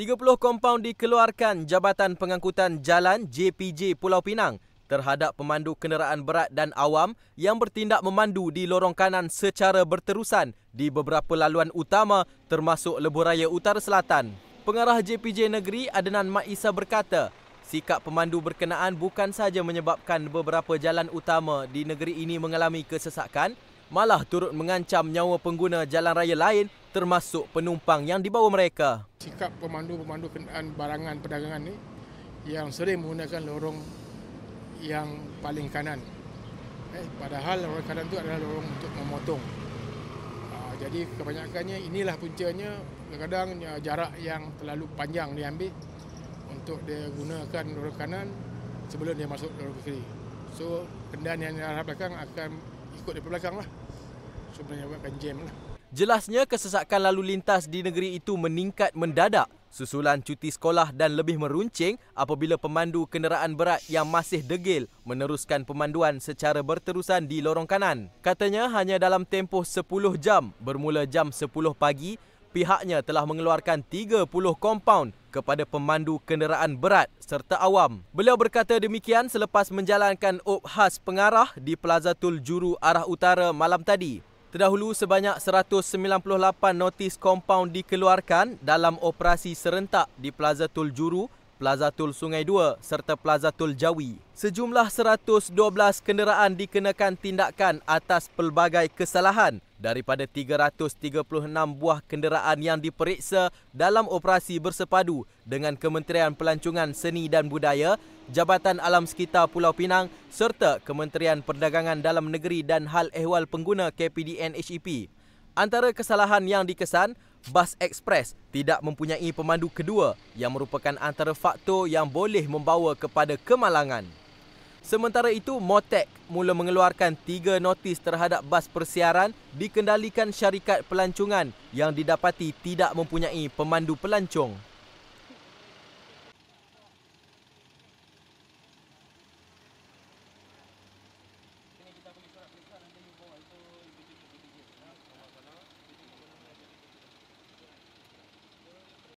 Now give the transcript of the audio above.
30 kompaun dikeluarkan Jabatan Pengangkutan Jalan JPJ Pulau Pinang terhadap pemandu kenderaan berat dan awam yang bertindak memandu di lorong kanan secara berterusan di beberapa laluan utama termasuk lebuh utara selatan. Pengarah JPJ Negeri Adenan Mak Isa berkata, sikap pemandu berkenaan bukan sahaja menyebabkan beberapa jalan utama di negeri ini mengalami kesesakan, malah turut mengancam nyawa pengguna jalan raya lain termasuk penumpang yang dibawa mereka. Sikap pemandu-pemandu kenderaan barangan perdagangan ni yang sering menggunakan lorong yang paling kanan. Eh, padahal lorong kanan itu adalah lorong untuk memotong. Uh, jadi kebanyakannya inilah puncanya kadang-kadang ya, jarak yang terlalu panjang diambil untuk dia gunakan lorong kanan sebelum dia masuk lorong kiri. So kendaraan yang di arah belakang akan ikut di belakang lah. So menyebabkan jam lah. Jelasnya kesesakan lalu lintas di negeri itu meningkat mendadak susulan cuti sekolah dan lebih meruncing apabila pemandu kenderaan berat yang masih degil meneruskan pemanduan secara berterusan di lorong kanan. Katanya hanya dalam tempoh 10 jam bermula jam 10 pagi pihaknya telah mengeluarkan 30 kompaun kepada pemandu kenderaan berat serta awam. Beliau berkata demikian selepas menjalankan op khas pengarah di Plaza Tul arah utara malam tadi. Terdahulu sebanyak 198 notis kompaun dikeluarkan dalam operasi serentak di Plaza Tul Juru, Plaza Tul Sungai 2 serta Plaza Tul Jawi. Sejumlah 112 kenderaan dikenakan tindakan atas pelbagai kesalahan – daripada 336 buah kenderaan yang diperiksa dalam operasi bersepadu dengan Kementerian Pelancongan Seni dan Budaya, Jabatan Alam Sekitar Pulau Pinang serta Kementerian Perdagangan Dalam Negeri dan Hal Ehwal Pengguna KPDN HEP. Antara kesalahan yang dikesan, bas ekspres tidak mempunyai pemandu kedua yang merupakan antara faktor yang boleh membawa kepada kemalangan. Sementara itu, Motec mula mengeluarkan tiga notis terhadap bas persiaran dikendalikan syarikat pelancongan yang didapati tidak mempunyai pemandu pelancong.